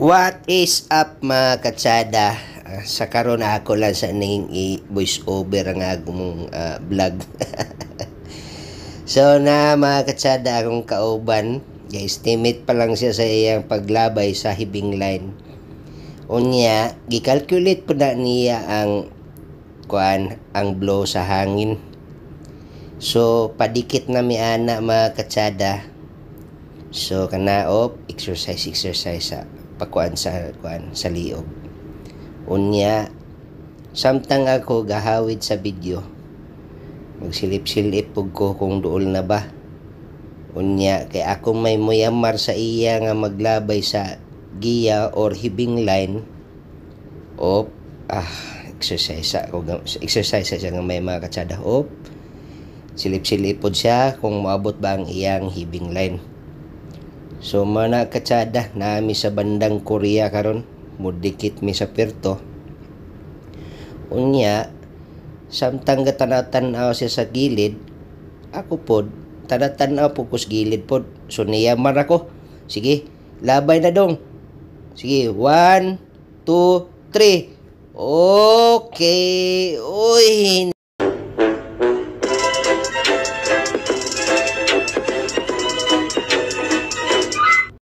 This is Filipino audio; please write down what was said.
What is up mga katsada? Ah, sa karon na ako lang sa ning voice over ang akong uh, ah, vlog. so na mga katsada akong kauban, ga-estimate pa lang siya sa iyang paglabay sa hibing line. Unya, gikalculate po na niya ang kuan ang blow sa hangin. So padikit na mi ana mga katsada. So kanao exercise exercise sa ah pakuan sa kuan sa liog unya samtang ako gahawid sa video magsilip-silip pug ko kung duol na ba unya kay ako may moyamar sa iya nga maglabay sa giya or hibing line op ah exercise ako exercise sa nga may mga katsada op silip-silipod siya kung maabot ba ang iyang hibing line So mana katsada nami sa bandang Korea karon mudikit mi sa Perto. Unya samtang gatanatan-aw siya sa gilid ako pod tanatan-aw po ko sa gilid pod. So niyaman ako. Sige, labay na dong. Sige, 1 2 3 Okay. Uy,